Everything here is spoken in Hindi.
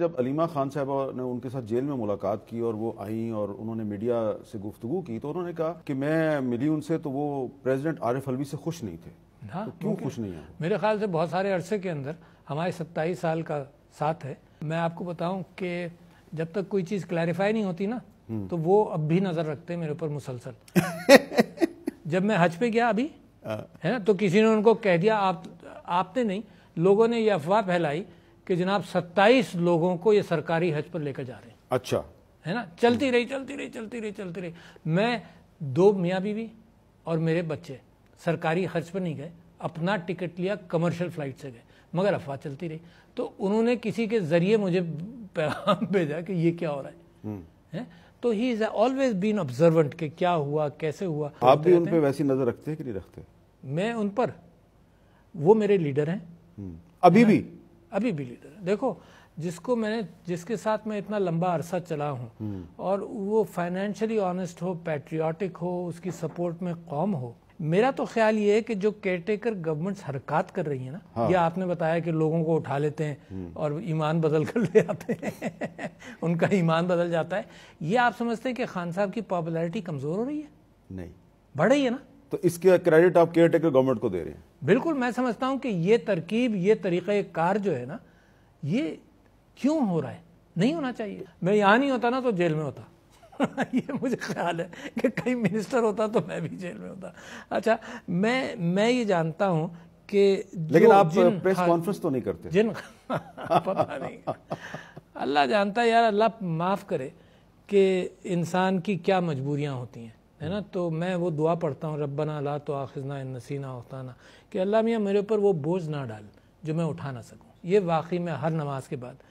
जब अलीमा खान साहबा ने उनके साथ जेल में मुलाकात की और वो आई और उन्होंने मीडिया से गुफ्तु की तो उन्होंने कहा कि मैं मिली उनसे तो वो प्रेसिडेंट आरिफ अलवी से खुश नहीं थे हाँ, तो क्यों खुश नहीं है मेरे ख्याल से बहुत सारे अरसे के अंदर हमारे सत्ताईस साल का साथ है मैं आपको बताऊं कि जब तक कोई चीज़ क्लैरिफाई नहीं होती ना हम्म। तो वो अब भी नज़र रखते हैं मेरे ऊपर मुसलसल जब मैं हज पे गया अभी हाँ। है ना तो किसी ने उनको कह दिया आप आपने नहीं लोगों ने ये अफवाह फैलाई कि जनाब 27 लोगों को ये सरकारी हज पर लेकर जा रहे हैं अच्छा है ना चलती रही चलती रही चलती रही चलती रही मैं दो मियाँ बीवी और मेरे बच्चे सरकारी हज पर नहीं गए अपना टिकट लिया कमर्शियल फ्लाइट से गए मगर अफवाह चलती रही तो उन्होंने किसी के जरिए मुझे पैगाम भेजा कि ये क्या हो रहा है हम्म। है तो he is always been observant कि क्या हुआ कैसे हुआ आप भी उन पर वैसी नजर रखते हैं कि नहीं रखते मैं उन पर वो मेरे लीडर हैं हम्म। अभी है? भी अभी भी लीडर है देखो जिसको मैंने जिसके साथ मैं इतना लंबा अरसा चला हूँ हम्म। और वो फाइनेंशियली ऑनेस्ट हो पैट्रियाटिक हो उसकी सपोर्ट में कौम हो मेरा तो ख्याल ये है कि जो केयरटेकर गवर्नमेंट्स हरकत कर रही है ना हाँ। ये आपने बताया कि लोगों को उठा लेते हैं हम्म। और ईमान बदल कर ले आते हैं उनका ईमान बदल जाता है ये आप समझते हैं कि खान साहब की पॉपुलैरिटी कमज़ोर हो रही है नहीं बढ़ रही है ना तो इसके क्रेडिट आप केयर टेकर गवर्नमेंट को दे रहे हैं बिल्कुल मैं समझता हूं कि ये तरकीब ये तरीका कार जो है ना ये क्यों हो रहा है नहीं होना चाहिए मैं यहाँ नहीं होता ना तो जेल में होता ये मुझे ख्याल है कि कहीं मिनिस्टर होता तो मैं भी जेल में होता अच्छा मैं मैं ये जानता हूं कि लेकिन आप प्रेस कॉन्फ्रेंस तो नहीं करते जिन पता नहीं अल्लाह जानता है यार अल्लाह माफ़ करे कि इंसान की क्या मजबूरियां होती हैं है ना तो मैं वो दुआ पढ़ता हूँ रबना ला तो आखिजना नसीना उताना कि अल्लाह मियाँ मेरे ऊपर वो बोझ ना डाल जो मैं उठा ना सकूँ ये वाकई में हर नमाज के बाद